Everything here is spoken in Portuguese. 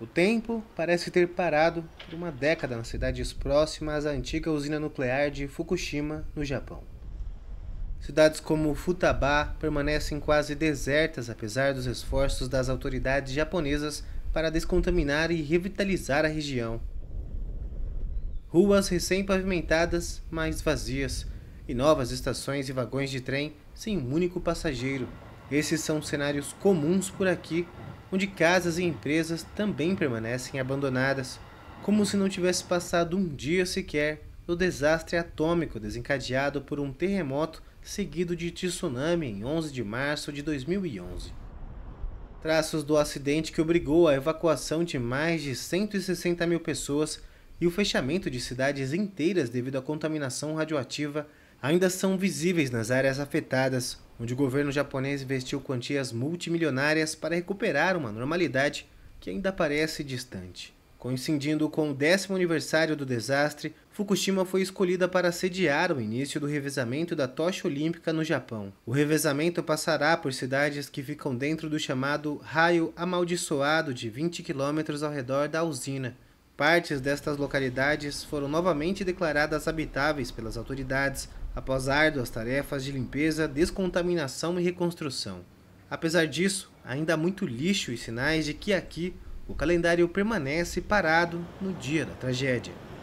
O tempo parece ter parado por uma década nas cidades próximas à antiga usina nuclear de Fukushima, no Japão. Cidades como Futaba permanecem quase desertas apesar dos esforços das autoridades japonesas para descontaminar e revitalizar a região. Ruas recém-pavimentadas, mas vazias, e novas estações e vagões de trem sem um único passageiro. Esses são cenários comuns por aqui onde casas e empresas também permanecem abandonadas, como se não tivesse passado um dia sequer do desastre atômico desencadeado por um terremoto seguido de tsunami em 11 de março de 2011. Traços do acidente que obrigou a evacuação de mais de 160 mil pessoas e o fechamento de cidades inteiras devido à contaminação radioativa ainda são visíveis nas áreas afetadas, onde o governo japonês investiu quantias multimilionárias para recuperar uma normalidade que ainda parece distante. Coincidindo com o décimo aniversário do desastre, Fukushima foi escolhida para sediar o início do revezamento da tocha olímpica no Japão. O revezamento passará por cidades que ficam dentro do chamado raio amaldiçoado de 20 quilômetros ao redor da usina. Partes destas localidades foram novamente declaradas habitáveis pelas autoridades após árduas tarefas de limpeza, descontaminação e reconstrução. Apesar disso, ainda há muito lixo e sinais de que aqui o calendário permanece parado no dia da tragédia.